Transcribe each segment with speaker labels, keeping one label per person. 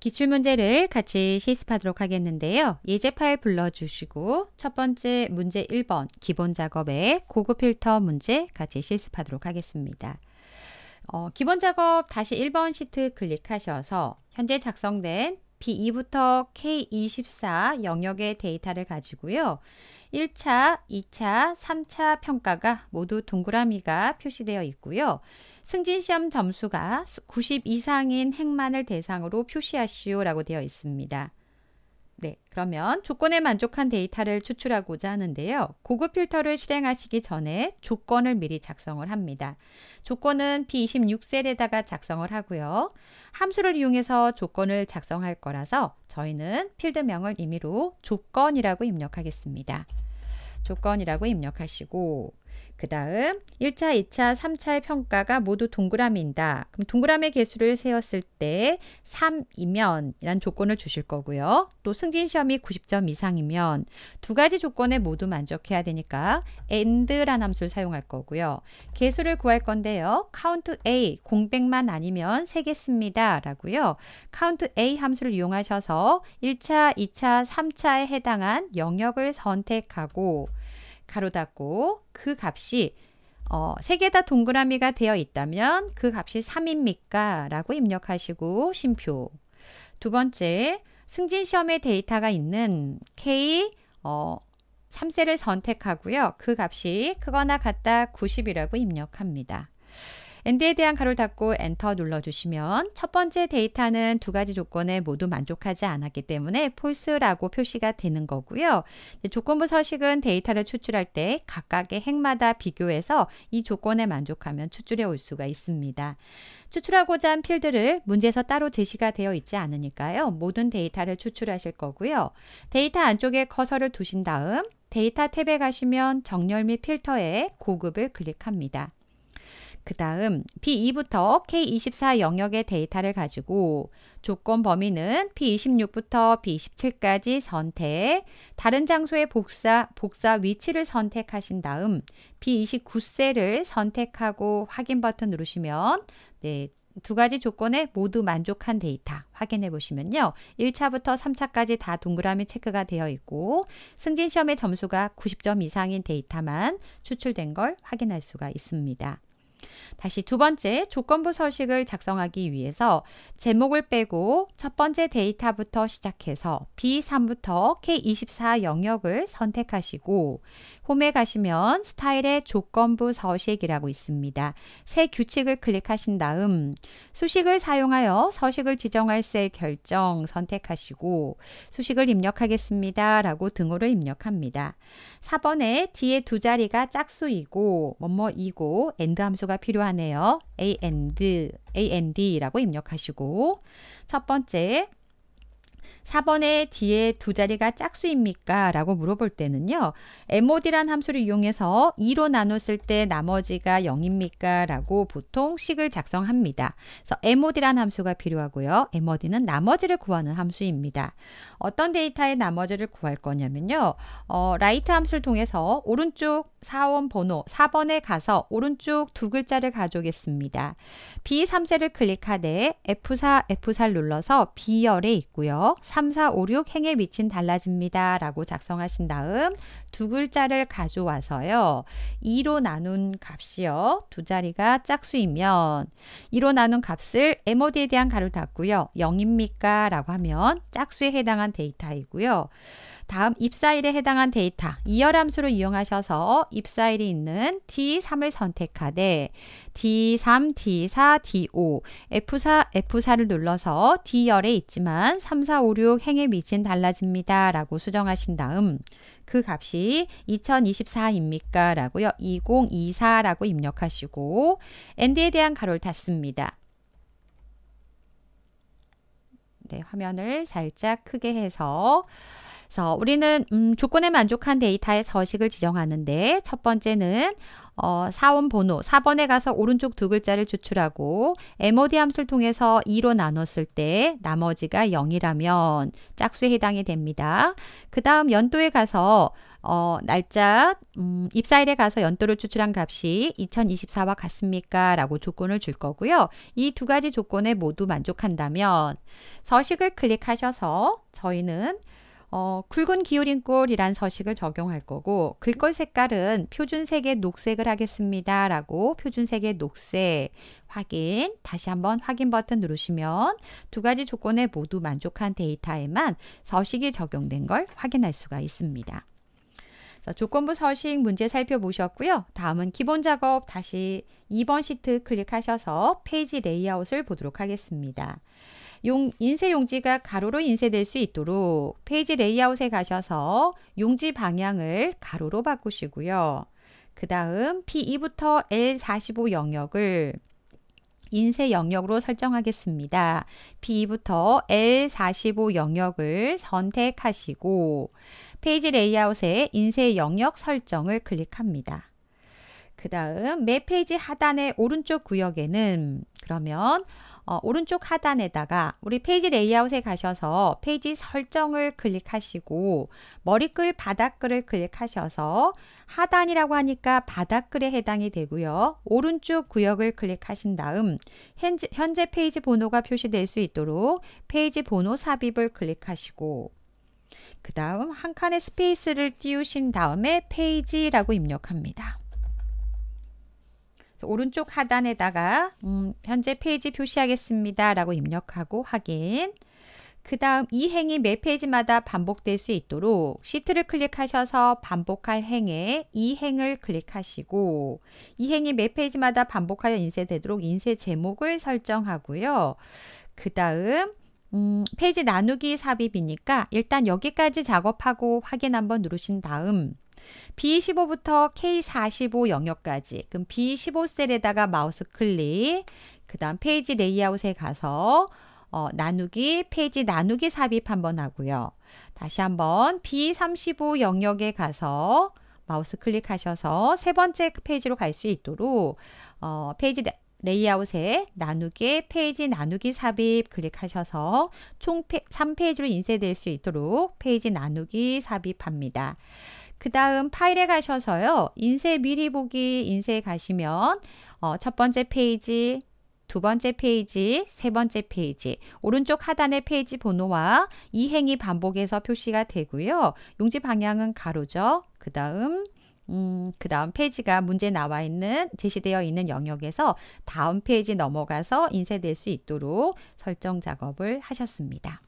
Speaker 1: 기출문제를 같이 실습하도록 하겠는데요. 예제 파일 불러주시고 첫 번째 문제 1번 기본 작업의 고급 필터 문제 같이 실습하도록 하겠습니다. 어, 기본 작업 다시 1번 시트 클릭하셔서 현재 작성된 B2부터 K24 영역의 데이터를 가지고요. 1차, 2차, 3차 평가가 모두 동그라미가 표시되어 있고요. 승진 시험 점수가 90 이상인 행만을 대상으로 표시하시오라고 되어 있습니다. 네, 그러면 조건에 만족한 데이터를 추출하고자 하는데요. 고급 필터를 실행하시기 전에 조건을 미리 작성을 합니다. 조건은 B26셀에다가 작성을 하고요. 함수를 이용해서 조건을 작성할 거라서 저희는 필드명을 임의로 조건이라고 입력하겠습니다. 조건이라고 입력하시고 그 다음 1차, 2차, 3차의 평가가 모두 동그라미입니다. 그럼 동그라미 개수를 세었을 때 3이면 이란 조건을 주실 거고요. 또 승진 시험이 90점 이상이면 두 가지 조건에 모두 만족해야 되니까 and란 함수를 사용할 거고요. 개수를 구할 건데요. count a 공백만 아니면 세겠습니다. 라고요. count a 함수를 이용하셔서 1차, 2차, 3차에 해당한 영역을 선택하고 가로 닫고 그 값이 어, 세 개 다 동그라미가 되어 있다면 그 값이 3입니까? 라고 입력하시고 심표. 두 번째, 승진 시험의 데이터가 있는 K 어, 3세를 선택하고요. 그 값이 크거나 같다 90이라고 입력합니다. 엔드에 대한 가로 닫고 엔터 눌러주시면 첫 번째 데이터는 두 가지 조건에 모두 만족하지 않았기 때문에 폴스라고 표시가 되는 거고요. 조건부 서식은 데이터를 추출할 때 각각의 행마다 비교해서 이 조건에 만족하면 추출해 올 수가 있습니다. 추출하고자 한 필드를 문제에서 따로 제시가 되어 있지 않으니까요. 모든 데이터를 추출하실 거고요. 데이터 안쪽에 커서를 두신 다음 데이터 탭에 가시면 정렬 및 필터에 고급을 클릭합니다. 그 다음 B2부터 K24 영역의 데이터를 가지고 조건 범위는 B26부터 B27까지 선택, 다른 장소의 복사, 복사 위치를 선택하신 다음 B29셀을 선택하고 확인 버튼 누르시면 네, 두 가지 조건에 모두 만족한 데이터 확인해 보시면요. 1차부터 3차까지 다 동그라미 체크가 되어 있고 승진 시험의 점수가 90점 이상인 데이터만 추출된 걸 확인할 수가 있습니다. 다시 두 번째 조건부 서식을 작성하기 위해서 제목을 빼고 첫 번째 데이터부터 시작해서 B3부터 K24 영역을 선택하시고 홈에 가시면 스타일의 조건부 서식이라고 있습니다. 새 규칙을 클릭하신 다음 수식을 사용하여 서식을 지정할 셀 결정 선택하시고 수식을 입력하겠습니다. 라고 등호를 입력합니다. 4번에 뒤에 두 자리가 짝수이고 뭐뭐이고 and 함수가 필요하네요. and, and라고 입력하시고 첫 번째 4번의 뒤에 두 자리가 짝수입니까? 라고 물어볼 때는요. MOD란 함수를 이용해서 2로 나눴을 때 나머지가 0입니까? 라고 보통 식을 작성합니다. 그래서 MOD란 함수가 필요하고요. MOD는 나머지를 구하는 함수입니다. 어떤 데이터의 나머지를 구할 거냐면요. 어, write 함수를 통해서 오른쪽 사원 번호 4번에 가서 오른쪽 두 글자를 가져오겠습니다. B3셀을 클릭하되 F4, F4를 눌러서 B열에 있고요. 3, 4, 5, 6 행에 미친 달라집니다. 라고 작성하신 다음 두 글자를 가져와서요. 2로 나눈 값이요. 두 자리가 짝수이면 2로 나눈 값을 m o d 에 대한 가를 닫고요. 0입니까? 라고 하면 짝수에 해당한 데이터이고요. 다음 입사일에 해당한 데이터 이열함수를 이용하셔서 입사일이 있는 D3을 선택하되 D3, D4, D5, F4, F4를 눌러서 D열에 있지만 3, 4, 5, 6 행의 밑은 달라집니다. 라고 수정하신 다음 그 값이 2024입니까? 라고요. 2024라고 입력하시고 엔 d 에 대한 가로를 닫습니다. 네, 화면을 살짝 크게 해서 그래서 우리는 음, 조건에 만족한 데이터의 서식을 지정하는데 첫 번째는 어, 사원 번호 4번에 가서 오른쪽 두 글자를 추출하고 MOD 함수를 통해서 2로 나눴을 때 나머지가 0이라면 짝수에 해당이 됩니다. 그 다음 연도에 가서 어, 날짜, 음, 입사일에 가서 연도를 추출한 값이 2024와 같습니까? 라고 조건을 줄 거고요. 이 두 가지 조건에 모두 만족한다면 서식을 클릭하셔서 저희는 어, 굵은 기울인 꼴이란 서식을 적용할 거고 글꼴 색깔은 표준색의 녹색을 하겠습니다. 라고 표준색의 녹색 확인 다시 한번 확인 버튼 누르시면 두 가지 조건에 모두 만족한 데이터에만 서식이 적용된 걸 확인할 수가 있습니다. 조건부 서식 문제 살펴보셨고요. 다음은 기본 작업 다시 2번 시트 클릭하셔서 페이지 레이아웃을 보도록 하겠습니다. 용, 인쇄 용지가 가로로 인쇄될 수 있도록 페이지 레이아웃에 가셔서 용지 방향을 가로로 바꾸시고요. 그 다음 P2부터 L45 영역을 인쇄 영역으로 설정하겠습니다. P2부터 L45 영역을 선택하시고 페이지 레이아웃에 인쇄 영역 설정을 클릭합니다. 그 다음 매 페이지 하단의 오른쪽 구역에는 그러면 어, 오른쪽 하단에다가 우리 페이지 레이아웃에 가셔서 페이지 설정을 클릭하시고 머리글 바닥글을 클릭하셔서 하단이라고 하니까 바닥글에 해당이 되고요. 오른쪽 구역을 클릭하신 다음 현재, 현재 페이지 번호가 표시될 수 있도록 페이지 번호 삽입을 클릭하시고 그 다음 한 칸의 스페이스를 띄우신 다음에 페이지라고 입력합니다. 오른쪽 하단에다가 음, 현재 페이지 표시하겠습니다. 라고 입력하고 확인. 그 다음 이 행이 매 페이지마다 반복될 수 있도록 시트를 클릭하셔서 반복할 행에 이 행을 클릭하시고 이 행이 매 페이지마다 반복하여 인쇄되도록 인쇄 제목을 설정하고요. 그 다음 음, 페이지 나누기 삽입이니까 일단 여기까지 작업하고 확인 한번 누르신 다음 B15부터 K45 영역까지 그럼 B15 셀에다가 마우스 클릭 그 다음 페이지 레이아웃에 가서 어, 나누기 페이지 나누기 삽입 한번 하고요. 다시 한번 B35 영역에 가서 마우스 클릭하셔서 세 번째 페이지로 갈 수 있도록 어, 페이지 레이아웃에 나누기 페이지 나누기 삽입 클릭하셔서 총 3페이지로 인쇄될 수 있도록 페이지 나누기 삽입합니다. 그 다음 파일에 가셔서요. 인쇄 미리 보기 인쇄 가시면 어, 첫 번째 페이지, 두 번째 페이지, 세 번째 페이지, 오른쪽 하단의 페이지 번호와 이행이 반복해서 표시가 되고요. 용지 방향은 가로죠. 그 다음 음, 그 다음 페이지가 문제 나와 있는 제시되어 있는 영역에서 다음 페이지 넘어가서 인쇄될 수 있도록 설정 작업을 하셨습니다.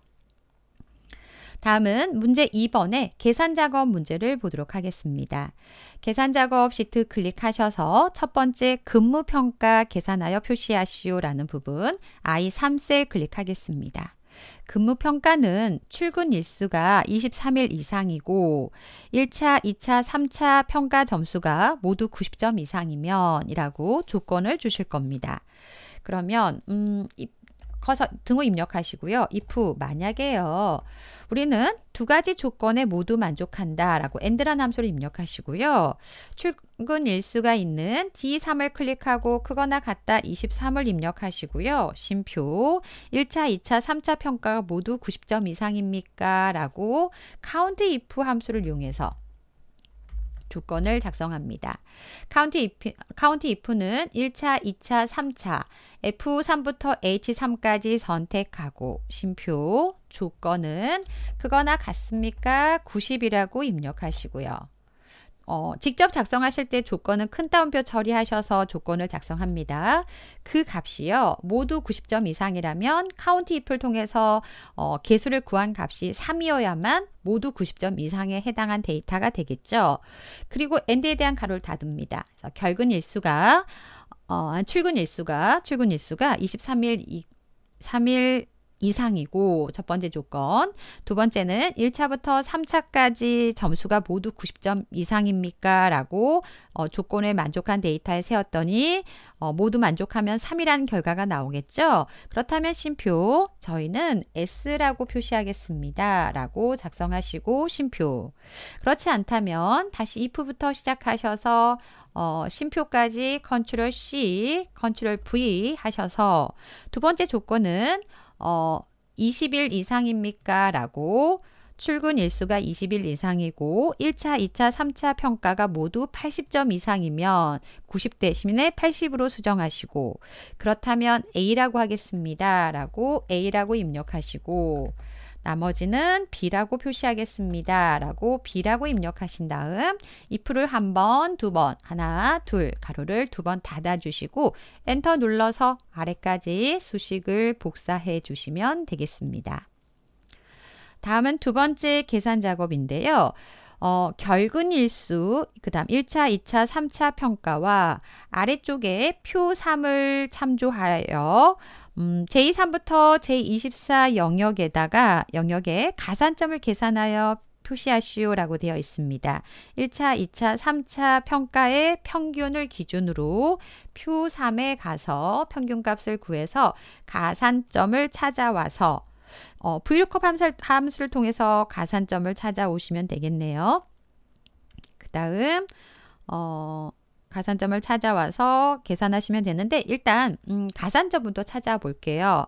Speaker 1: 다음은 문제 2번의 계산 작업 문제를 보도록 하겠습니다. 계산 작업 시트 클릭하셔서 첫 번째 근무 평가 계산하여 표시하시오라는 부분 I3셀 클릭하겠습니다. 근무 평가는 출근 일수가 23일 이상이고 1차, 2차, 3차 평가 점수가 모두 90점 이상이면 이라고 조건을 주실 겁니다. 그러면 음, 커서 등호 입력하시고요. if 만약에요. 우리는 두 가지 조건에 모두 만족한다라고 엔드라는 함수를 입력하시고요. 출근 일수가 있는 D3을 클릭하고 크거나 같다 23을 입력하시고요. 심표 1차, 2차, 3차 평가가 모두 90점 이상입니까? 라고 count if 함수를 이용해서 조건을 작성합니다. 카운티 if, 카운티 if는 1차, 2차, 3차 F3부터 H3까지 선택하고 심표 조건은 그거나 같습니까? 90이라고 입력하시고요. 어, 직접 작성하실 때 조건은 큰 따옴표 처리하셔서 조건을 작성합니다. 그 값이요. 모두 90점 이상이라면 카운티 if를 통해서 어, 개수를 구한 값이 3이어야만 모두 90점 이상에 해당한 데이터가 되겠죠. 그리고 end에 대한 가로를 닫습니다. 그래서 결근 일수가 어, 출근 일수가 출근 일수가 23일 이, 3일 이상이고 첫 번째 조건 두 번째는 1차부터 3차까지 점수가 모두 90점 이상입니까? 라고 어, 조건에 만족한 데이터에 세웠더니 어, 모두 만족하면 3이라는 결과가 나오겠죠? 그렇다면 심표 저희는 S라고 표시하겠습니다. 라고 작성하시고 심표 그렇지 않다면 다시 if부터 시작하셔서 어, 심표까지 컨트롤 C, 컨트롤 V 하셔서 두 번째 조건은 어, 20일 이상입니까? 라고 출근 일수가 20일 이상이고 1차, 2차, 3차 평가가 모두 80점 이상이면 90대 시민 80으로 수정하시고 그렇다면 A라고 하겠습니다. 라고 A라고 입력하시고 나머지는 B라고 표시하겠습니다. 라고 B라고 입력하신 다음 if를 한 번, 두 번, 하나, 둘, 가로를 두 번 닫아주시고 엔터 눌러서 아래까지 수식을 복사해 주시면 되겠습니다. 다음은 두 번째 계산 작업인데요. 어, 결근 일수, 그 다음 1차, 2차, 3차 평가와 아래쪽에 표 3을 참조하여 음, 제23부터 제24 영역에다가 영역에 가산점을 계산하여 표시하시오라고 되어 있습니다. 1차, 2차, 3차 평가의 평균을 기준으로 표 3에 가서 평균값을 구해서 가산점을 찾아와서 어, v l o o 함수, 함수를 통해서 가산점을 찾아오시면 되겠네요. 그 다음 어, 가산점을 찾아와서 계산하시면 되는데 일단 음, 가산점부터 찾아볼게요.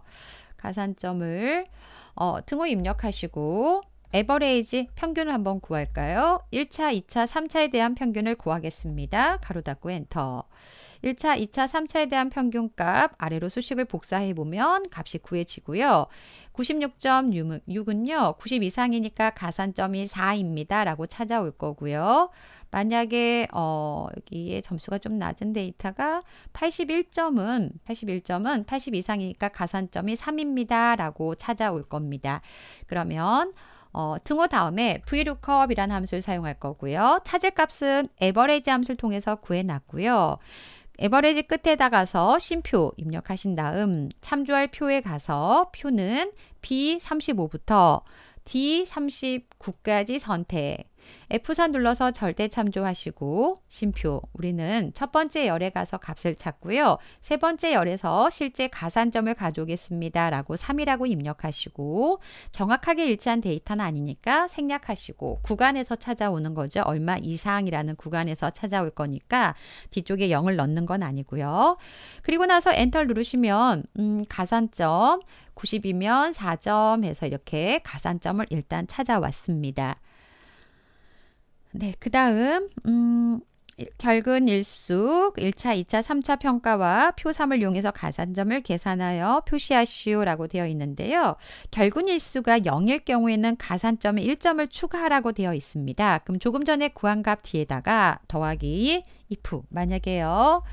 Speaker 1: 가산점을 어, 등호 입력하시고 에버레이지 평균을 한번 구할까요? 1차, 2차, 3차에 대한 평균을 구하겠습니다. 가로 닫고 엔터. 1차, 2차, 3차에 대한 평균값 아래로 수식을 복사해 보면 값이 구해지고요. 96.6은요. 90 이상이니까 가산점이 4입니다. 라고 찾아올 거고요. 만약에 어, 여기에 점수가 좀 낮은 데이터가 81점은 81점은 80 이상이니까 가산점이 3입니다. 라고 찾아올 겁니다. 그러면 어, 등호 다음에 vlookup 이라는 함수를 사용할 거고요. 차질 값은 average 함수를 통해서 구해놨고요. 에버레지 끝에다 가서 심표 입력하신 다음 참조할 표에 가서 표는 B35부터 D39까지 선택 F4 눌러서 절대 참조하시고 심표 우리는 첫 번째 열에 가서 값을 찾고요. 세 번째 열에서 실제 가산점을 가져오겠습니다. 라고 3이라고 입력하시고 정확하게 일치한 데이터는 아니니까 생략하시고 구간에서 찾아오는 거죠. 얼마 이상이라는 구간에서 찾아올 거니까 뒤쪽에 0을 넣는 건 아니고요. 그리고 나서 엔터 누르시면 음, 가산점 90이면 4점 해서 이렇게 가산점을 일단 찾아왔습니다. 네, 그 다음, 음, 결근 일수, 1차, 2차, 3차 평가와 표삼을 이용해서 가산점을 계산하여 표시하시오라고 되어 있는데요. 결근 일수가 0일 경우에는 가산점에 1점을 추가하라고 되어 있습니다. 그럼 조금 전에 구한 값 뒤에다가 더하기 if 만약에요.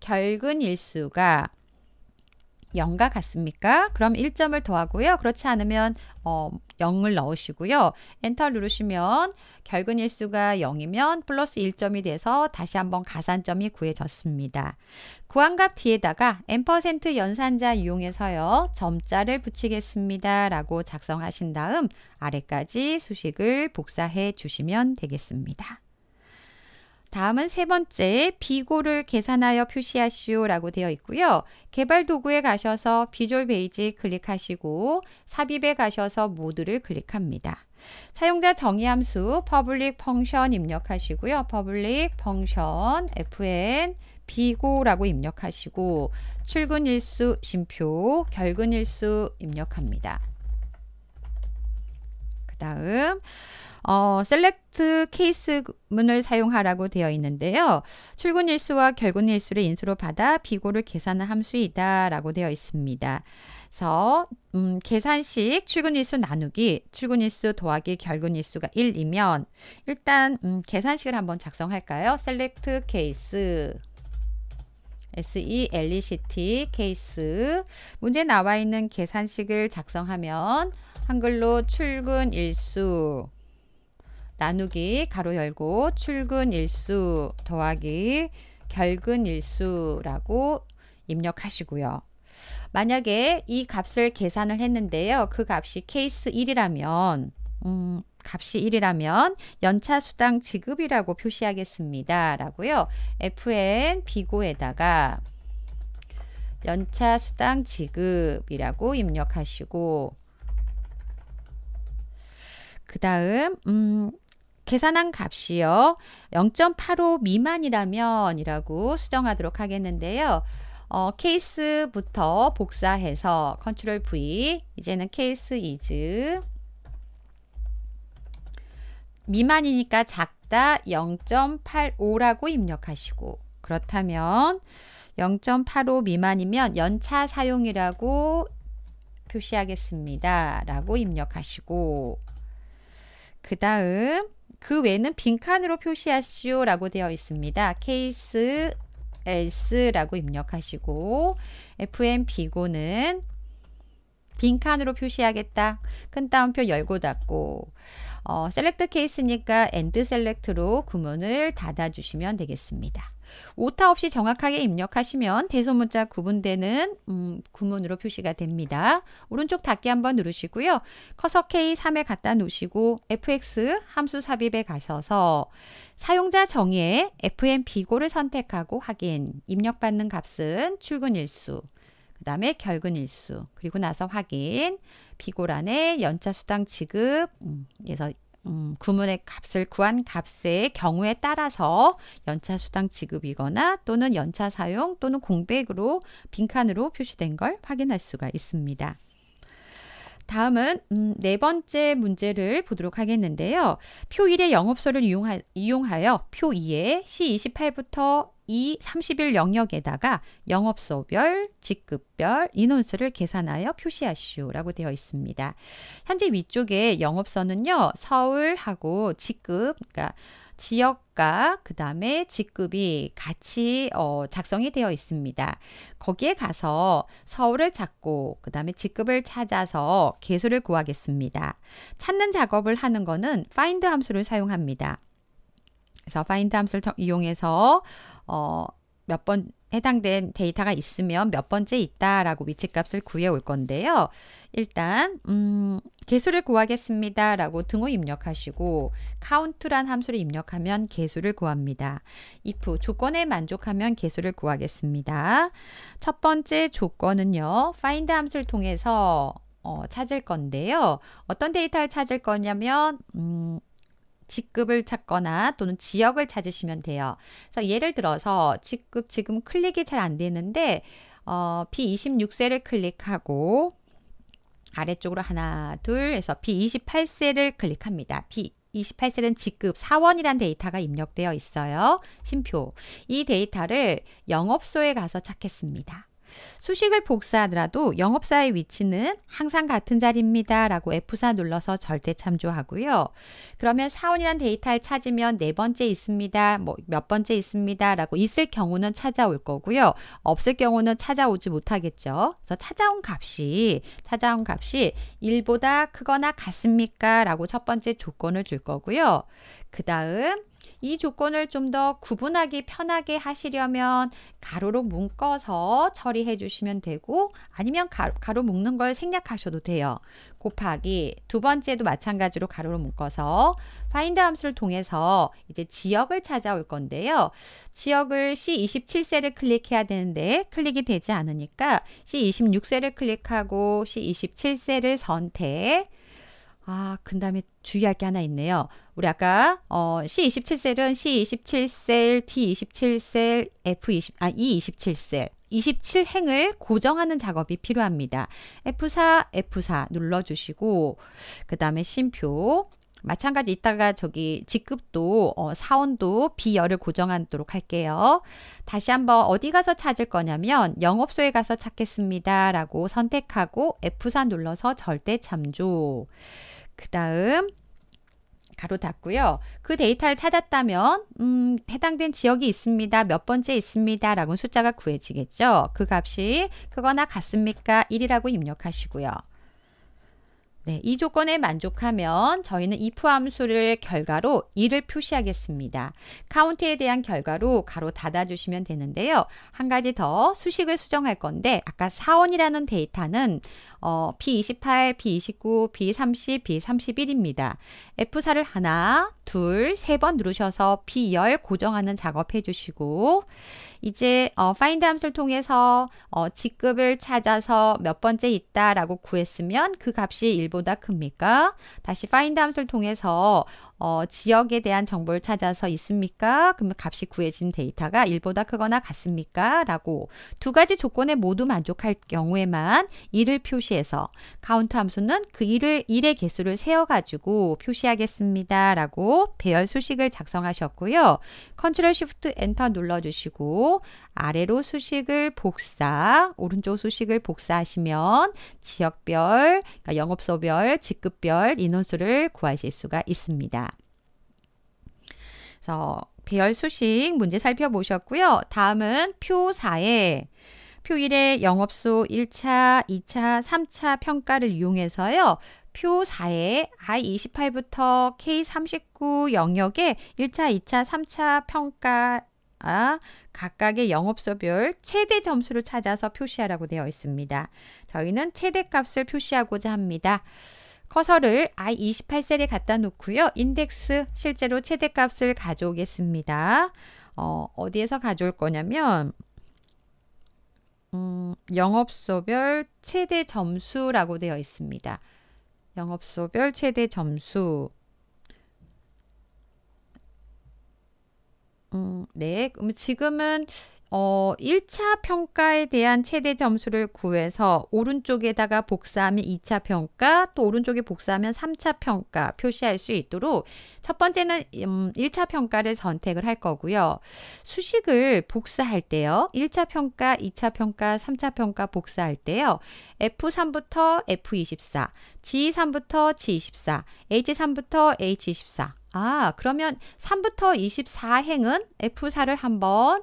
Speaker 1: 결근 일수가 0과 같습니까? 그럼 1점을 더하고요. 그렇지 않으면 어, 0을 넣으시고요. 엔터 누르시면 결근일수가 0이면 플러스 1점이 돼서 다시 한번 가산점이 구해졌습니다. 구한값 뒤에다가 n% 연산자 이용해서요. 점자를 붙이겠습니다. 라고 작성하신 다음 아래까지 수식을 복사해 주시면 되겠습니다. 다음은 세 번째 비고를 계산하여 표시하시오라고 되어 있고요. 개발 도구에 가셔서 비졸 베이지 클릭하시고 삽입에 가셔서 모드를 클릭합니다. 사용자 정의 함수 public function 입력하시고요. public function fn 비고라고 입력하시고 출근일수 심표 결근일수 입력합니다. 다음 어, 셀렉트 케이스 문을 사용하라고 되어 있는데요. 출근 일수와 결근 일수를 인수로 받아 비고를 계산한 함수이다 라고 되어 있습니다. 그래서 음, 계산식 출근 일수 나누기 출근 일수 더하기 결근 일수가 1이면 일단 음, 계산식을 한번 작성할까요? 셀렉트 케이스 SELECT 케이스 문제 나와 있는 계산식을 작성하면 한글로 출근 일수 나누기 가로 열고 출근 일수 더하기 결근 일수라고 입력하시고요. 만약에 이 값을 계산을 했는데요. 그 값이 케이스 1이라면 음, 값이 1이라면 연차 수당 지급이라고 표시하겠습니다. 라고요. FN 비고에다가 연차 수당 지급이라고 입력하시고 그 다음, 음, 계산한 값이요. 0.85 미만이라면 이라고 수정하도록 하겠는데요. 어, 케이스부터 복사해서 컨트롤 V 이제는 케이스 이즈 미만이니까 작다 0.85라고 입력하시고 그렇다면 0.85 미만이면 연차 사용이라고 표시하겠습니다. 라고 입력하시고 그 다음 그 외는 빈칸으로 표시하시오 라고 되어 있습니다. 케이스 else라고 입력하시고 fmp고는 빈칸으로 표시하겠다. 큰 따옴표 열고 닫고 어, 셀렉트 케이스니까 엔드 셀렉트로 구문을 닫아주시면 되겠습니다. 오타 없이 정확하게 입력하시면 대소문자 구분되는 음, 구문으로 표시가 됩니다. 오른쪽 닫기 한번 누르시고요. 커서 K3에 갖다 놓으시고 fx 함수 삽입에 가셔서 사용자 정의에 fm 비고를 선택하고 확인, 입력받는 값은 출근일수, 그 다음에 결근일수, 그리고 나서 확인, 비고란에 연차 수당 지급에서 음, 구문의 값을 구한 값의 경우에 따라서 연차 수당 지급이거나 또는 연차 사용 또는 공백으로 빈칸으로 표시된 걸 확인할 수가 있습니다. 다음은 음, 네 번째 문제를 보도록 하겠는데요. 표 1의 영업소를 이용하, 이용하여 표 2의 C28부터 이 30일 영역에다가 영업소별, 직급별, 인원수를 계산하여 표시하시오라고 되어 있습니다. 현재 위쪽에 영업소는요. 서울하고 직급, 그러니까 지역과 그 다음에 직급이 같이 어, 작성이 되어 있습니다. 거기에 가서 서울을 찾고 그 다음에 직급을 찾아서 개수를 구하겠습니다. 찾는 작업을 하는 것은 find 함수를 사용합니다. 그래서 find 함수를 이용해서 어, 몇번 해당된 데이터가 있으면 몇 번째 있다라고 위치값을 구해 올 건데요. 일단 음, 개수를 구하겠습니다. 라고 등호 입력하시고 count란 함수를 입력하면 개수를 구합니다. if 조건에 만족하면 개수를 구하겠습니다. 첫 번째 조건은요. find 함수를 통해서 어, 찾을 건데요. 어떤 데이터를 찾을 거냐면 음, 직급을 찾거나 또는 지역을 찾으시면 돼요. 그래서 예를 들어서 직급 지금 클릭이 잘 안 되는데 어, B26세를 클릭하고 아래쪽으로 하나 둘 해서 B28세를 클릭합니다. B 28세는 직급 사원이란 데이터가 입력되어 있어요. 심표. 이 데이터를 영업소에 가서 찾겠습니다. 수식을 복사하더라도 영업사의 위치는 항상 같은 자리입니다. 라고 F4 눌러서 절대 참조하고요. 그러면 사원이란 데이터를 찾으면 네 번째 있습니다. 뭐 몇 번째 있습니다. 라고 있을 경우는 찾아올 거고요. 없을 경우는 찾아오지 못하겠죠. 그래서 찾아온 값이 찾아온 값이 1보다 크거나 같습니까? 라고 첫 번째 조건을 줄 거고요. 그 다음 이 조건을 좀 더 구분하기 편하게 하시려면 가로로 묶어서 처리해 주시면 되고 아니면 가로, 가로 묶는 걸 생략하셔도 돼요. 곱하기 두 번째도 마찬가지로 가로로 묶어서 find 함수를 통해서 이제 지역을 찾아올 건데요. 지역을 c 2 7세를 클릭해야 되는데 클릭이 되지 않으니까 c 2 6세를 클릭하고 c 2 7세를 선택 아, 그 다음에 주의할 게 하나 있네요. 우리 아까 어, C27셀은 C27셀, D27셀, F20, 아, E27셀. 27행을 고정하는 작업이 필요합니다. F4, F4 눌러주시고 그 다음에 심표 마찬가지 이따가 저기 직급도 어, 사원도 비열을 고정하도록 할게요. 다시 한번 어디 가서 찾을 거냐면 영업소에 가서 찾겠습니다. 라고 선택하고 F4 눌러서 절대 참조 그 다음 가로 닫고요. 그 데이터를 찾았다면 음, 해당된 지역이 있습니다. 몇 번째 있습니다. 라고 숫자가 구해지겠죠. 그 값이 그거나 같습니까? 1이라고 입력하시고요. 네, 이 조건에 만족하면 저희는 if 함수를 결과로 2를 표시하겠습니다. 카운트에 대한 결과로 가로 닫아주시면 되는데요. 한 가지 더 수식을 수정할 건데 아까 사원이라는 데이터는 어, B28, B29, B30, B31입니다. F4를 하나, 둘, 세 번 누르셔서 B 열 고정하는 작업해 주시고 이제 어, find 함수를 통해서 어, 직급을 찾아서 몇 번째 있다라고 구했으면 그 값이 1보다 큽니까? 다시 find 함수를 통해서 어, 지역에 대한 정보를 찾아서 있습니까? 그러면 값이 구해진 데이터가 1보다 크거나 같습니까? 라고 두 가지 조건에 모두 만족할 경우에만 1을 표시해서 카운트 함수는 그 1을 1의 개수를 세어가지고 표시하겠습니다. 라고 배열 수식을 작성하셨고요. 컨트롤 쉬프트 엔터 눌러주시고 아래로 수식을 복사, 오른쪽 수식을 복사하시면 지역별, 그러니까 영업소별, 직급별 인원수를 구하실 수가 있습니다. 그래서 배열 수식 문제 살펴보셨고요. 다음은 표 4에 표 1의 영업소 1차, 2차, 3차 평가를 이용해서요. 표 4에 I28부터 K39 영역에 1차, 2차, 3차 평가 아, 각각의 영업소별 최대 점수를 찾아서 표시하라고 되어 있습니다. 저희는 최대값을 표시하고자 합니다. 커서를 I28셀에 갖다 놓고요. 인덱스 실제로 최대값을 가져오겠습니다. 어, 어디에서 가져올 거냐면 음, 영업소별 최대 점수라고 되어 있습니다. 영업소별 최대 점수 음, 네. 그럼 지금은 어, 1차 평가에 대한 최대 점수를 구해서 오른쪽에다가 복사하면 2차 평가, 또 오른쪽에 복사하면 3차 평가 표시할 수 있도록 첫 번째는 음, 1차 평가를 선택을 할 거고요. 수식을 복사할 때요. 1차 평가, 2차 평가, 3차 평가 복사할 때요. F3부터 F24, G3부터 G24, H3부터 H24, 아, 그러면 3부터 24행은 F4를 한번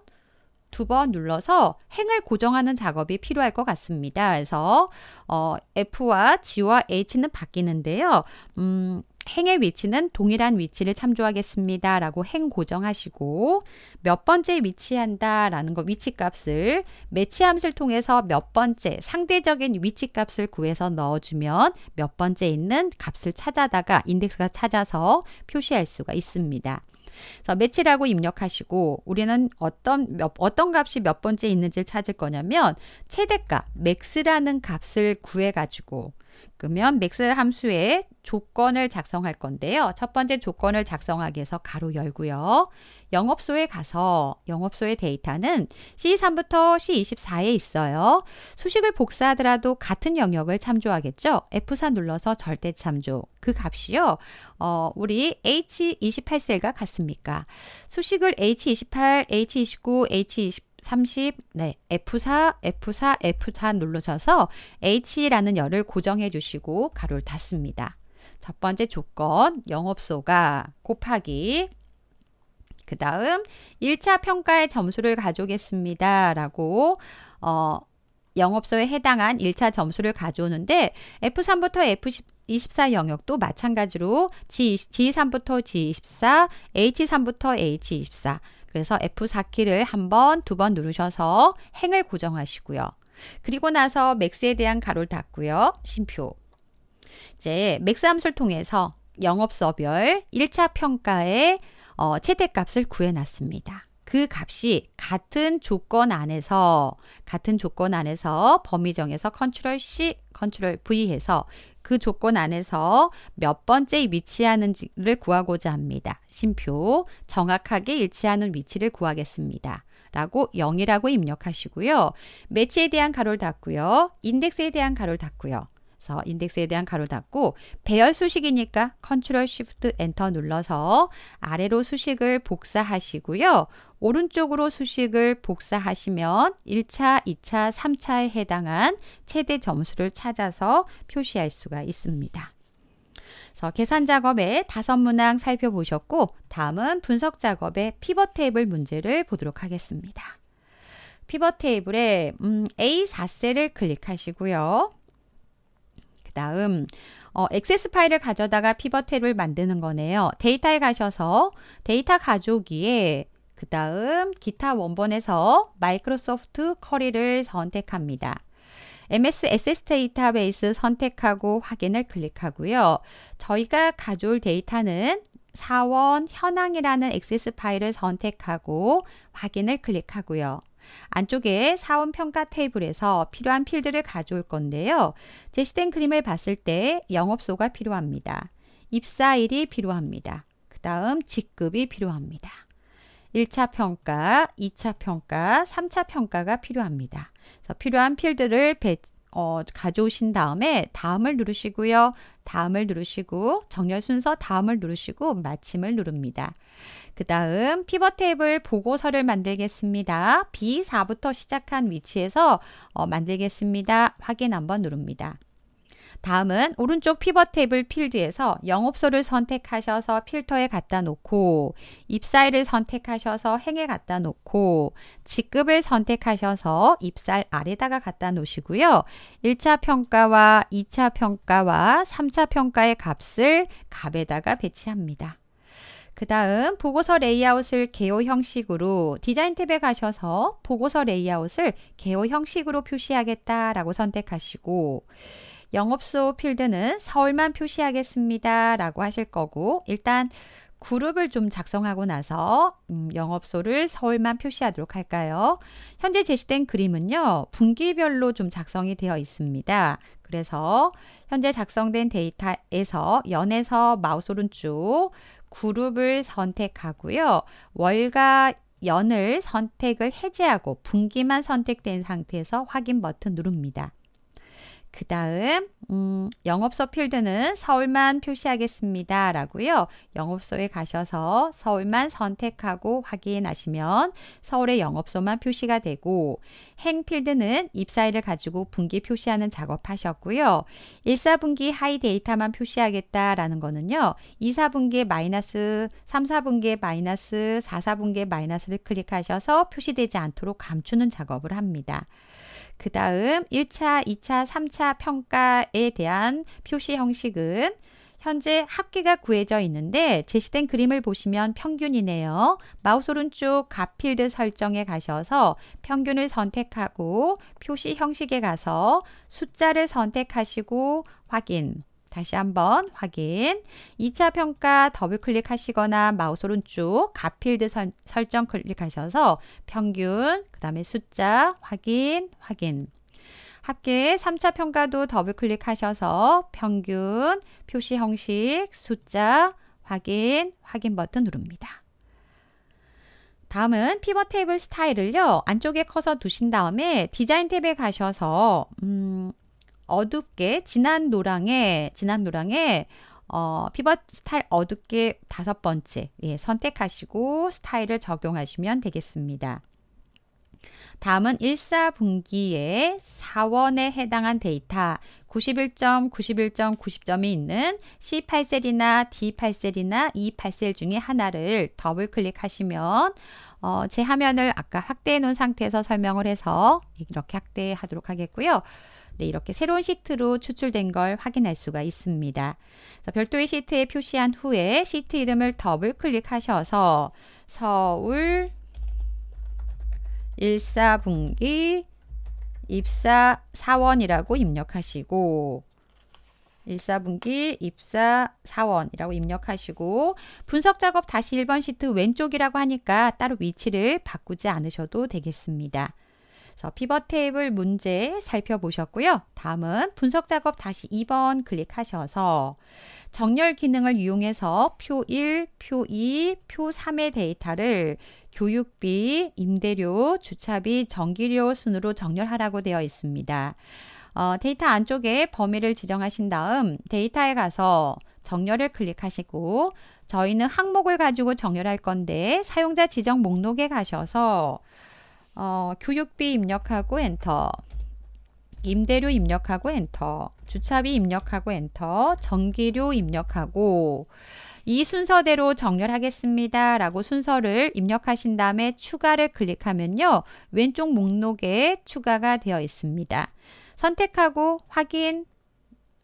Speaker 1: 두 번 눌러서 행을 고정하는 작업이 필요할 것 같습니다. 그래서 어, F와 G와 H는 바뀌는데요. 음, 행의 위치는 동일한 위치를 참조하겠습니다. 라고 행 고정하시고 몇 번째 위치한다 라는 거 위치값을 매치함수를 통해서 몇 번째 상대적인 위치값을 구해서 넣어주면 몇 번째 있는 값을 찾아다가 인덱스가 찾아서 표시할 수가 있습니다. 그래서 매치라고 입력하시고 우리는 어떤 몇, 어떤 값이 몇 번째 있는지를 찾을 거냐면 최대값 맥스라는 값을 구해 가지고 그러면 맥스 함수의 조건을 작성할 건데요. 첫 번째 조건을 작성하기 위해서 가로 열고요. 영업소에 가서 영업소의 데이터는 C3부터 C24에 있어요. 수식을 복사하더라도 같은 영역을 참조하겠죠. F4 눌러서 절대 참조. 그 값이요. 어, 우리 H28셀과 같습니까? 수식을 H28, H29, H28 30, 네, F4, F4, F4 눌러셔서 H라는 열을 고정해 주시고 가로를 닫습니다. 첫 번째 조건, 영업소가 곱하기 그 다음 1차 평가의 점수를 가져오겠습니다. 라고 어, 영업소에 해당한 1차 점수를 가져오는데 F3부터 F24 영역도 마찬가지로 G, G3부터 G24, H3부터 H24, 그래서 F4 키를 한 번, 두 번 누르셔서 행을 고정하시고요. 그리고 나서 맥스에 대한 가로를 닫고요. 심표. 이제 맥스 함수를 통해서 영업서별 1차 평가의 어, 최대값을 구해놨습니다. 그 값이 같은 조건 안에서 같은 조건 안에서 범위 정해서 컨트롤 C, 컨트롤 V 해서 그 조건 안에서 몇 번째 위치하는지를 구하고자 합니다. 심표 정확하게 일치하는 위치를 구하겠습니다. 라고 0이라고 입력하시고요. 매치에 대한 가로를 닫고요. 인덱스에 대한 가로를 닫고요. 그래서 인덱스에 대한 가로 닫고 배열 수식이니까 컨트롤 쉬프트 엔터 눌러서 아래로 수식을 복사하시고요. 오른쪽으로 수식을 복사하시면 1차, 2차, 3차에 해당한 최대 점수를 찾아서 표시할 수가 있습니다. 그래서 계산 작업의 다섯 문항 살펴보셨고 다음은 분석 작업의 피벗 테이블 문제를 보도록 하겠습니다. 피벗 테이블에 음, A4셀을 클릭하시고요. 다음 어, 액세스 파일을 가져다가 피벗 탭을 만드는 거네요. 데이터에 가셔서 데이터 가져기에그 다음 기타 원본에서 마이크로소프트 커리를 선택합니다. MS SS 데이터베이스 선택하고 확인을 클릭하고요. 저희가 가져올 데이터는 사원 현황이라는 액세 파일을 선택하고 확인을 클릭하고요. 안쪽에 사원 평가 테이블에서 필요한 필드를 가져올 건데요. 제시된 그림을 봤을 때 영업소가 필요합니다. 입사일이 필요합니다. 그 다음 직급이 필요합니다. 1차 평가, 2차 평가, 3차 평가가 필요합니다. 필요한 필드를 배, 어, 가져오신 다음에 다음을 누르시고요. 다음을 누르시고 정렬 순서 다음을 누르시고 마침을 누릅니다. 그 다음 피벗 테이블 보고서를 만들겠습니다. B4부터 시작한 위치에서 어, 만들겠습니다. 확인 한번 누릅니다. 다음은 오른쪽 피벗 테이블 필드에서 영업소를 선택하셔서 필터에 갖다 놓고 입사일을 선택하셔서 행에 갖다 놓고 직급을 선택하셔서 입살 아래다가 갖다 놓으시고요. 1차 평가와 2차 평가와 3차 평가의 값을 값에다가 배치합니다. 그 다음 보고서 레이아웃을 개요 형식으로 디자인 탭에 가셔서 보고서 레이아웃을 개요 형식으로 표시하겠다라고 선택하시고 영업소 필드는 서울만 표시하겠습니다 라고 하실 거고 일단 그룹을 좀 작성하고 나서 음, 영업소를 서울만 표시하도록 할까요? 현재 제시된 그림은요. 분기별로 좀 작성이 되어 있습니다. 그래서 현재 작성된 데이터에서 연에서 마우스 오른쪽 그룹을 선택하고요. 월과 연을 선택을 해제하고 분기만 선택된 상태에서 확인 버튼 누릅니다. 그 다음 음, 영업소 필드는 서울만 표시하겠습니다. 라고요. 영업소에 가셔서 서울만 선택하고 확인하시면 서울의 영업소만 표시가 되고 행 필드는 입사일을 가지고 분기 표시하는 작업하셨고요. 1사분기 하이 데이터만 표시하겠다라는 거는요. 2사분기 마이너스, 3사분기 마이너스, 4사분기 마이너스를 클릭하셔서 표시되지 않도록 감추는 작업을 합니다. 그 다음 1차, 2차, 3차 평가에 대한 표시 형식은 현재 합기가 구해져 있는데 제시된 그림을 보시면 평균이네요. 마우스 오른쪽 가필드 설정에 가셔서 평균을 선택하고 표시 형식에 가서 숫자를 선택하시고 확인. 다시 한번 확인. 2차 평가 더블 클릭하시거나 마우스 오른쪽 가필드 선, 설정 클릭하셔서 평균, 그 다음에 숫자 확인, 확인. 합계 3차 평가도 더블 클릭하셔서 평균, 표시 형식, 숫자, 확인, 확인 버튼 누릅니다. 다음은 피벗 테이블 스타일을요. 안쪽에 커서 두신 다음에 디자인 탭에 가셔서 음, 어둡게 진한 노랑에 진한 노랑에 어, 피벗 스타일 어둡게 다섯 번째 예, 선택하시고 스타일을 적용하시면 되겠습니다. 다음은 1사분기에 사원에 해당한 데이터 91점, 91점, 90점이 있는 C8셀이나 D8셀이나 E8셀 중에 하나를 더블 클릭하시면 어, 제 화면을 아까 확대해 놓은 상태에서 설명을 해서 이렇게 확대하도록 하겠고요. 네, 이렇게 새로운 시트로 추출된 걸 확인할 수가 있습니다. 별도의 시트에 표시한 후에 시트 이름을 더블 클릭하셔서 서울 14분기 입사 사원이라고 입력하시고 14분기 입사 사원이라고 입력하시고 분석 작업 다시 1번 시트 왼쪽이라고 하니까 따로 위치를 바꾸지 않으셔도 되겠습니다. 그래서 피벗 테이블 문제 살펴보셨고요. 다음은 분석 작업 다시 2번 클릭하셔서 정렬 기능을 이용해서 표 1, 표 2, 표 3의 데이터를 교육비, 임대료, 주차비, 전기료 순으로 정렬하라고 되어 있습니다. 어, 데이터 안쪽에 범위를 지정하신 다음 데이터에 가서 정렬을 클릭하시고 저희는 항목을 가지고 정렬할 건데 사용자 지정 목록에 가셔서 어, 교육비 입력하고 엔터 임대료 입력하고 엔터 주차비 입력하고 엔터 전기료 입력하고 이 순서대로 정렬하겠습니다 라고 순서를 입력하신 다음에 추가를 클릭하면요 왼쪽 목록에 추가가 되어 있습니다 선택하고 확인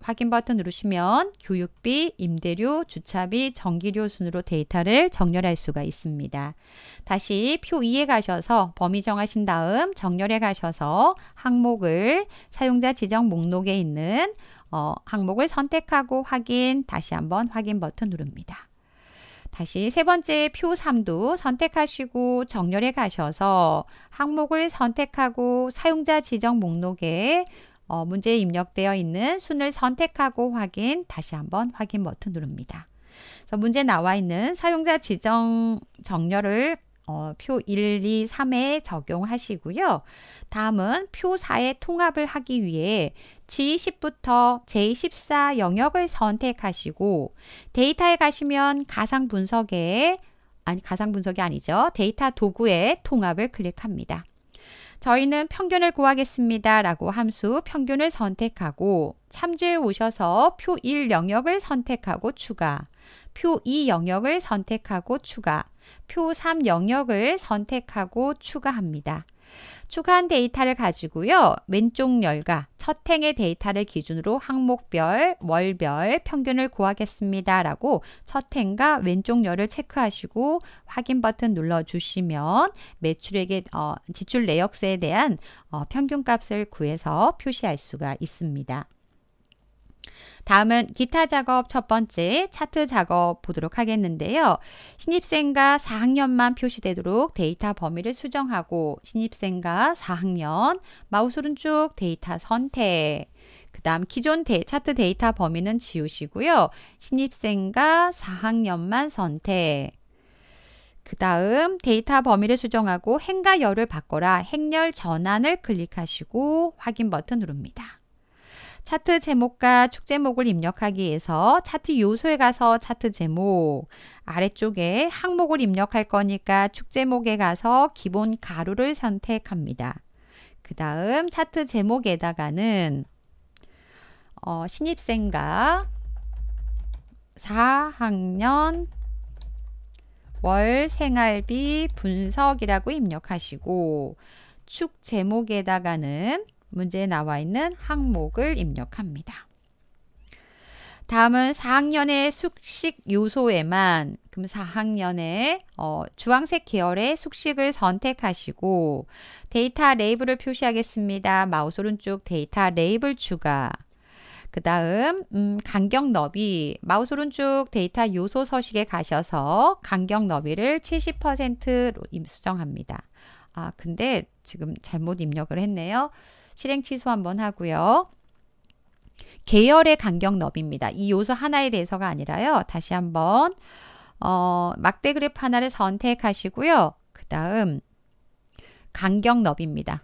Speaker 1: 확인 버튼 누르시면 교육비, 임대료, 주차비, 전기료 순으로 데이터를 정렬할 수가 있습니다. 다시 표 2에 가셔서 범위 정하신 다음 정렬에 가셔서 항목을 사용자 지정 목록에 있는 어, 항목을 선택하고 확인, 다시 한번 확인 버튼 누릅니다. 다시 세 번째 표 3도 선택하시고 정렬에 가셔서 항목을 선택하고 사용자 지정 목록에 어, 문제에 입력되어 있는 순을 선택하고 확인, 다시 한번 확인 버튼 누릅니다. 그래서 문제 나와 있는 사용자 지정 정렬을 어, 표 1, 2, 3에 적용하시고요. 다음은 표 4의 통합을 하기 위해 G10부터 J14 영역을 선택하시고 데이터에 가시면 가상 분석에 아니 가상 분석이 아니죠. 데이터 도구의 통합을 클릭합니다. 저희는 평균을 구하겠습니다. 라고 함수 평균을 선택하고 참조에 오셔서 표 1 영역을 선택하고 추가, 표 2 영역을 선택하고 추가, 표 3 영역을 선택하고 추가합니다. 추가한 데이터를 가지고요. 왼쪽 열과 첫 행의 데이터를 기준으로 항목별, 월별 평균을 구하겠습니다. 라고 첫 행과 왼쪽 열을 체크하시고 확인 버튼 눌러주시면 매출액의 어, 지출 내역세에 대한 어, 평균값을 구해서 표시할 수가 있습니다. 다음은 기타 작업 첫 번째 차트 작업 보도록 하겠는데요. 신입생과 4학년만 표시되도록 데이터 범위를 수정하고 신입생과 4학년 마우스 오른쪽 데이터 선택 그 다음 기존 데, 차트 데이터 범위는 지우시고요. 신입생과 4학년만 선택 그 다음 데이터 범위를 수정하고 행과 열을 바꿔라 행렬 전환을 클릭하시고 확인 버튼 누릅니다. 차트 제목과 축 제목을 입력하기 위해서 차트 요소에 가서 차트 제목, 아래쪽에 항목을 입력할 거니까 축 제목에 가서 기본 가로를 선택합니다. 그 다음 차트 제목에다가는 어, 신입생과 4학년 월 생활비 분석이라고 입력하시고 축 제목에다가는 문제에 나와 있는 항목을 입력합니다. 다음은 4학년의 숙식 요소에만 그럼 4학년의 어, 주황색 계열의 숙식을 선택하시고 데이터 레이블을 표시하겠습니다. 마우스 오른쪽 데이터 레이블 추가 그 다음 음, 간격 너비 마우스 오른쪽 데이터 요소 서식에 가셔서 간격 너비를 70%로 수정합니다. 아 근데 지금 잘못 입력을 했네요. 실행 취소 한번 하고요. 계열의 간격 너비입니다. 이 요소 하나에 대해서가 아니라요. 다시 한번 어, 막대 그래프 하나를 선택하시고요. 그 다음 간격 너비입니다.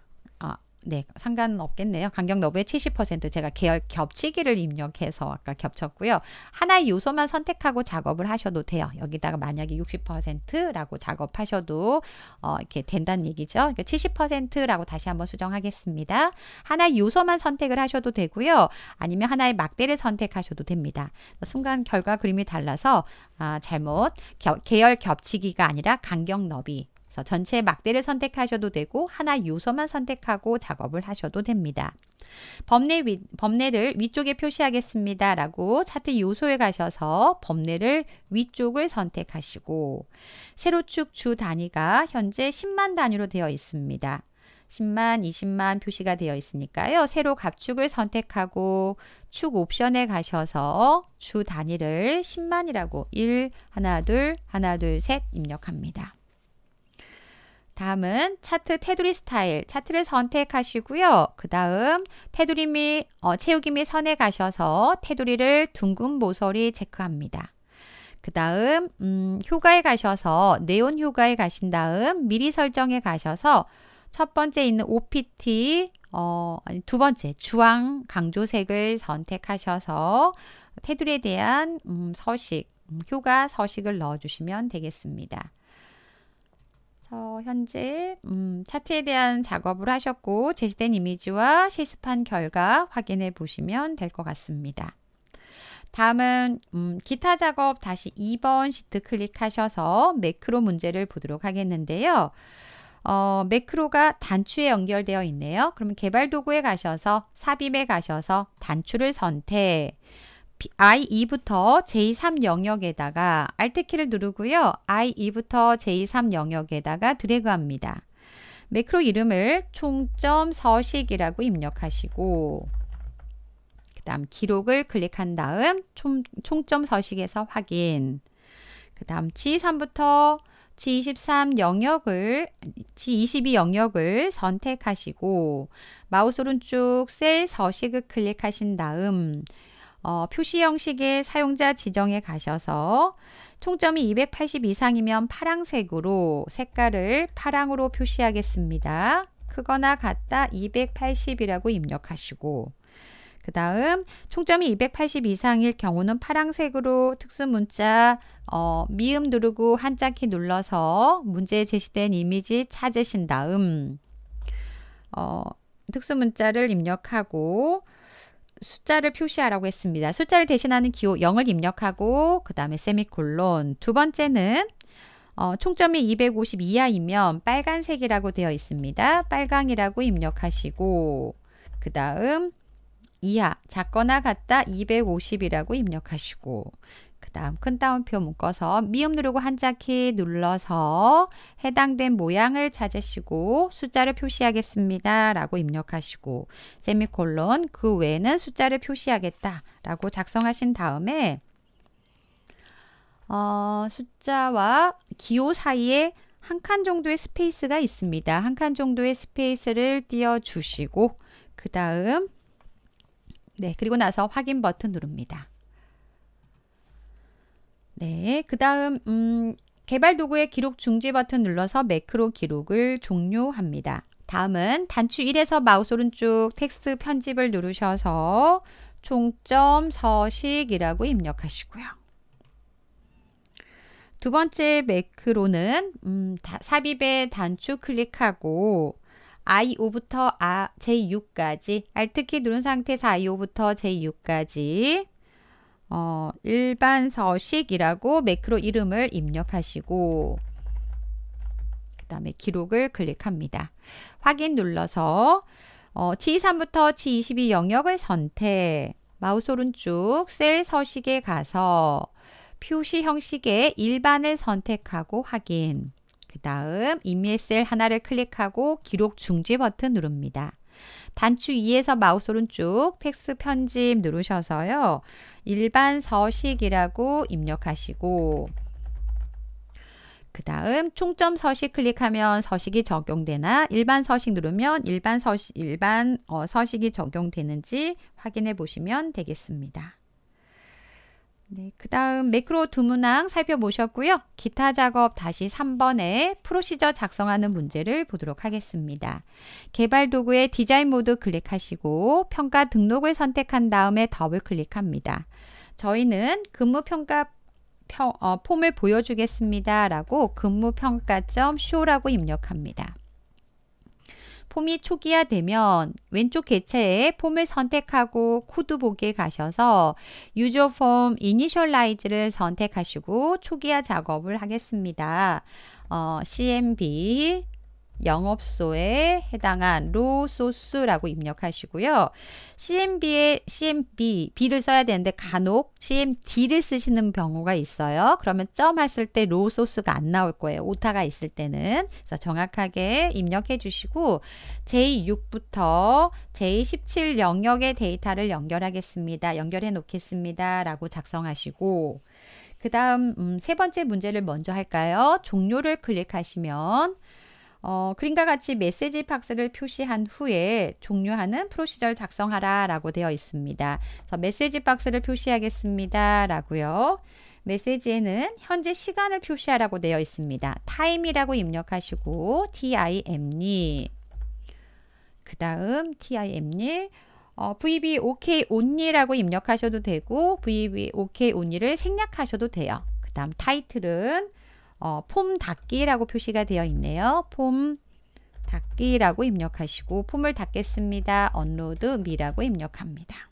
Speaker 1: 네, 상관은 없겠네요. 간격 너브의 70% 제가 계열 겹치기를 입력해서 아까 겹쳤고요. 하나의 요소만 선택하고 작업을 하셔도 돼요. 여기다가 만약에 60%라고 작업하셔도 어, 이렇게 된다는 얘기죠. 그러니까 70%라고 다시 한번 수정하겠습니다. 하나의 요소만 선택을 하셔도 되고요. 아니면 하나의 막대를 선택하셔도 됩니다. 순간 결과 그림이 달라서 아, 잘못 겨, 계열 겹치기가 아니라 간격 너비 그래서 전체 막대를 선택하셔도 되고 하나 요소만 선택하고 작업을 하셔도 됩니다. 범례 위, 범례를 위쪽에 표시하겠습니다. 라고 차트 요소에 가셔서 범례를 위쪽을 선택하시고 세로축 주 단위가 현재 10만 단위로 되어 있습니다. 10만, 20만 표시가 되어 있으니까요. 세로 값축을 선택하고 축 옵션에 가셔서 주 단위를 10만이라고 1, 하나, 둘, 하나, 둘, 셋 입력합니다. 다음은 차트 테두리 스타일, 차트를 선택하시고요. 그 다음 테두리 및 어, 채우기 및 선에 가셔서 테두리를 둥근 모서리 체크합니다. 그 다음 음, 효과에 가셔서 네온 효과에 가신 다음 미리 설정에 가셔서 첫 번째 있는 OPT 어, 아니, 두 번째 주황 강조색을 선택하셔서 테두리에 대한 음, 서식, 음, 효과 서식을 넣어주시면 되겠습니다. 그래서 현재 음, 차트에 대한 작업을 하셨고 제시된 이미지와 실습한 결과 확인해 보시면 될 것 같습니다. 다음은 음, 기타 작업 다시 2번 시트 클릭하셔서 매크로 문제를 보도록 하겠는데요. 어, 매크로가 단추에 연결되어 있네요. 그러면 개발 도구에 가셔서 삽입에 가셔서 단추를 선택. I2부터 J3 영역에다가 Alt키를 누르고요. I2부터 J3 영역에다가 드래그합니다. 매크로 이름을 총점 서식이라고 입력하시고 그 다음 기록을 클릭한 다음 총, 총점 서식에서 확인 그 다음 G3부터 G23 영역을 G22 영역을 선택하시고 마우스 오른쪽 셀 서식을 클릭하신 다음 어, 표시 형식의 사용자 지정에 가셔서 총점이 280 이상이면 파랑색으로 색깔을 파랑으로 표시하겠습니다. 크거나 같다 280이라고 입력하시고 그 다음 총점이 280 이상일 경우는 파랑색으로 특수문자 어, 미음 누르고 한자키 눌러서 문제에 제시된 이미지 찾으신 다음 어, 특수문자를 입력하고 숫자를 표시하라고 했습니다. 숫자를 대신하는 기호 0을 입력하고 그 다음에 세미콜론 두 번째는 어, 총점이 250 이하이면 빨간색이라고 되어 있습니다. 빨강이라고 입력하시고 그 다음 이하 작거나 같다 250이라고 입력하시고 다음 큰 따옴표 묶어서 미음 누르고 한자키 눌러서 해당된 모양을 찾으시고 숫자를 표시하겠습니다. 라고 입력하시고 세미콜론 그 외에는 숫자를 표시하겠다 라고 작성하신 다음에 어, 숫자와 기호 사이에 한 칸 정도의 스페이스가 있습니다. 한 칸 정도의 스페이스를 띄워주시고 그 다음 네 그리고 나서 확인 버튼 누릅니다. 네, 그 다음 음, 개발 도구의 기록 중지 버튼 눌러서 매크로 기록을 종료합니다. 다음은 단추 1에서 마우스 오른쪽 텍스트 편집을 누르셔서 총점 서식이라고 입력하시고요. 두 번째 매크로는 음, 다, 삽입에 단추 클릭하고 I5부터 아, J6까지 Alt키 누른 상태에서 I5부터 J6까지 어, 일반 서식이라고 매크로 이름을 입력하시고 그 다음에 기록을 클릭합니다. 확인 눌러서 어, G3부터 G22 영역을 선택 마우스 오른쪽 셀 서식에 가서 표시 형식의 일반을 선택하고 확인 그 다음 임의 셀 하나를 클릭하고 기록 중지 버튼 누릅니다. 단추 2에서 마우스 오른쪽 텍스 편집 누르셔서요. 일반 서식이라고 입력하시고 그 다음 총점 서식 클릭하면 서식이 적용되나 일반 서식 누르면 일반 서식 일반 어, 서식이 적용되는지 확인해 보시면 되겠습니다. 네, 그 다음 매크로 두 문항 살펴보셨고요. 기타 작업 다시 3번에 프로시저 작성하는 문제를 보도록 하겠습니다. 개발 도구의 디자인 모드 클릭하시고 평가 등록을 선택한 다음에 더블 클릭합니다. 저희는 근무 평가 평, 어, 폼을 보여주겠습니다. 라고 근무 평가점 쇼라고 입력합니다. 폼이 초기화되면 왼쪽 개체에 폼을 선택하고 코드 보기에 가셔서 유저 폼 이니셜라이즈를 선택하시고 초기화 작업을 하겠습니다. 어, CMB 영업소에 해당한 로소스라고 입력하시고요. CMB에 CMB, B를 써야 되는데 간혹 CMD를 쓰시는 경우가 있어요. 그러면 점 했을 때 로소스가 안 나올 거예요. 오타가 있을 때는. 그래서 정확하게 입력해 주시고 J6부터 J17 영역의 데이터를 연결하겠습니다. 연결해 놓겠습니다. 라고 작성하시고 그 다음 음, 세 번째 문제를 먼저 할까요? 종료를 클릭하시면 어, 그림과 같이 메시지 박스를 표시한 후에 종료하는 프로시절 작성하라 라고 되어 있습니다. 그래서 메시지 박스를 표시하겠습니다 라고요. 메시지에는 현재 시간을 표시하라고 되어 있습니다. time이라고 입력하시고 tim니 그 다음 tim니 어, vb ok only라고 입력하셔도 되고 vb ok only를 생략하셔도 돼요. 그 다음 타이틀은 어, 폼 닫기라고 표시가 되어 있네요. 폼 닫기라고 입력하시고 폼을 닫겠습니다. 언로드 미라고 입력합니다.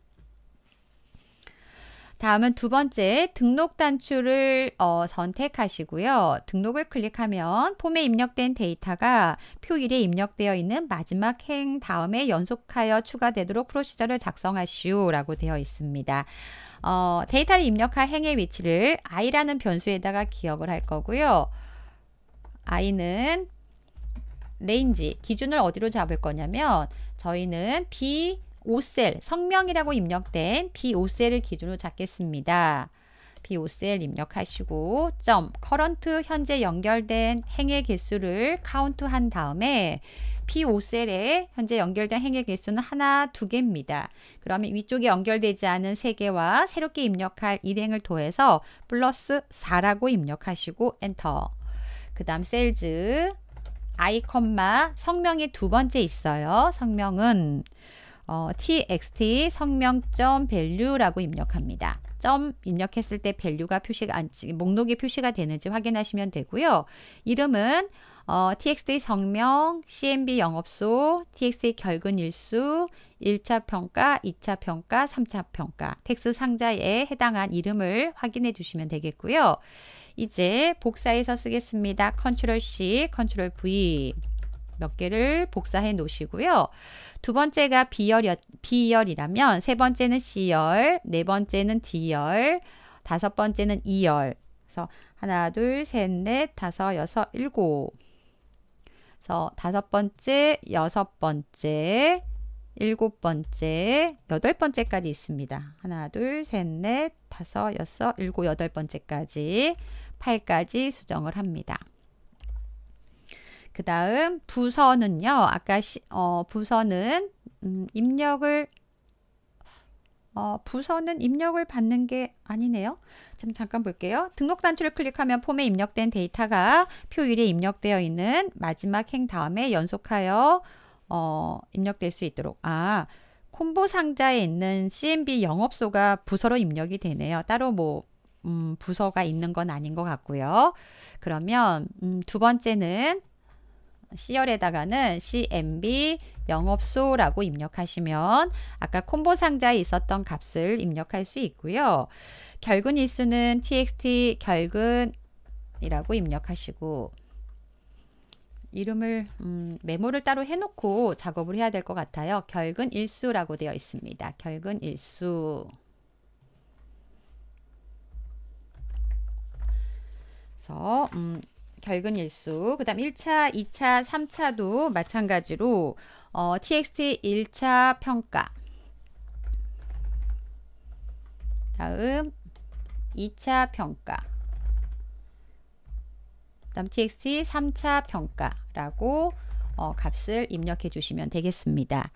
Speaker 1: 다음은 두 번째 등록 단추를 어, 선택하시고요. 등록을 클릭하면 폼에 입력된 데이터가 표 1에 입력되어 있는 마지막 행 다음에 연속하여 추가되도록 프로시저를 작성하시오 라고 되어 있습니다. 어, 데이터를 입력할 행의 위치를 i라는 변수에다가 기억을 할 거고요. i는 레인지 기준을 어디로 잡을 거냐면 저희는 b 5셀, 성명이라고 입력된 B5셀을 기준으로 잡겠습니다. B5셀 입력하시고 점, 커런트 현재 연결된 행의 개수를 카운트한 다음에 P5셀에 현재 연결된 행의 개수는 하나, 두 개입니다. 그러면 위쪽에 연결되지 않은 세 개와 새롭게 입력할 일행을 더해서 플러스 4라고 입력하시고 엔터. 그 다음 셀즈, 아 성명이 두 번째 있어요. 성명은 어, txt 성명점 value라고 입력합니다. 점 입력했을 때 밸류가 표시가 안, 목록이 표시가 되는지 확인하시면 되고요. 이름은 어, txt 성명, cmb 영업소, txt 결근 일수, 1차 평가, 2차 평가, 3차 평가, 텍스 상자에 해당한 이름을 확인해 주시면 되겠고요. 이제 복사해서 쓰겠습니다. 컨트롤 C, 컨트롤 V. 몇 개를 복사해 놓으시고요. 두 번째가 B열, B열이라면 세 번째는 C열, 네 번째는 D열, 다섯 번째는 E열. 그래서 하나, 둘, 셋, 넷, 다섯, 여섯, 일곱. 그래서 다섯 번째, 여섯 번째, 일곱 번째, 여덟 번째까지 있습니다. 하나, 둘, 셋, 넷, 다섯, 여섯, 일곱, 여덟 번째까지 팔까지 수정을 합니다. 그 다음 부서는요. 아까 시, 어, 부서는 음, 입력을 어, 부서는 입력을 받는 게 아니네요. 지금 잠깐 볼게요. 등록 단추를 클릭하면 폼에 입력된 데이터가 표 1에 입력되어 있는 마지막 행 다음에 연속하여 어, 입력될 수 있도록 아 콤보 상자에 있는 CMB 영업소가 부서로 입력이 되네요. 따로 뭐 음, 부서가 있는 건 아닌 것 같고요. 그러면 음, 두 번째는 C열에다가는 CMB 영업소라고 입력하시면 아까 콤보 상자에 있었던 값을 입력할 수 있고요. 결근 일수는 txt 결근이라고 입력하시고 이름을 음, 메모를 따로 해놓고 작업을 해야 될 것 같아요. 결근 일수라고 되어 있습니다. 결근 일수 그래서 음, 결근 일수. 그다음 1차, 2차, 3차도 마찬가지로 어, TXT 1차 평가. 다음 2차 평가. 그 다음 TXT 3차 평가라고 어, 값을 입력해 주시면 되겠습니다.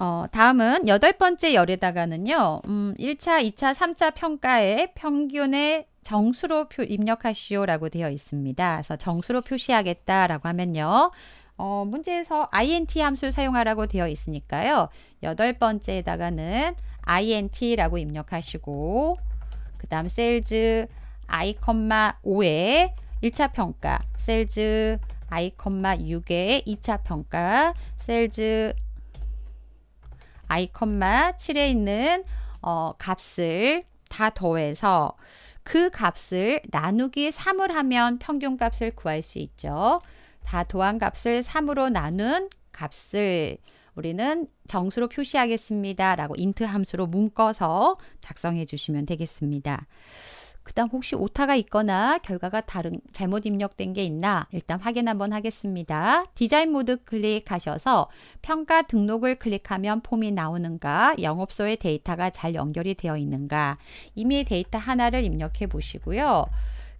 Speaker 1: 어, 다음은 여덟 번째 열에다가는요. 음, 1차, 2차, 3차 평가의 평균의 정수로 표, 입력하시오라고 되어 있습니다. 그래서 정수로 표시하겠다라고 하면요. 어, 문제에서 int 함수 사용하라고 되어 있으니까요. 여덟 번째에다가는 int라고 입력하시고 그 다음 셀즈 i, 5에 1차 평가 셀즈 i, 6에 2차 평가 셀즈 i, 7에 있는 어, 값을 다 더해서 그 값을 나누기 3을 하면 평균값을 구할 수 있죠. 다 도안값을 3으로 나눈 값을 우리는 정수로 표시하겠습니다. 라고 인트 함수로 묶어서 작성해 주시면 되겠습니다. 그다음 혹시 오타가 있거나 결과가 다른 잘못 입력된 게 있나 일단 확인 한번 하겠습니다. 디자인 모드 클릭하셔서 평가 등록을 클릭하면 폼이 나오는가 영업소의 데이터가 잘 연결이 되어 있는가 이미 데이터 하나를 입력해 보시고요.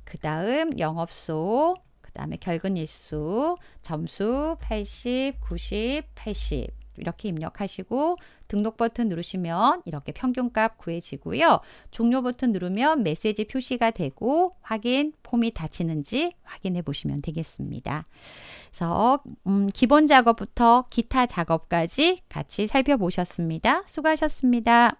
Speaker 1: 그 다음 영업소 그 다음에 결근일수 점수 80, 90, 80 이렇게 입력하시고 등록 버튼 누르시면 이렇게 평균값 구해지고요. 종료 버튼 누르면 메시지 표시가 되고 확인 폼이 닫히는지 확인해 보시면 되겠습니다. 그래서 음, 기본 작업부터 기타 작업까지 같이 살펴보셨습니다. 수고하셨습니다.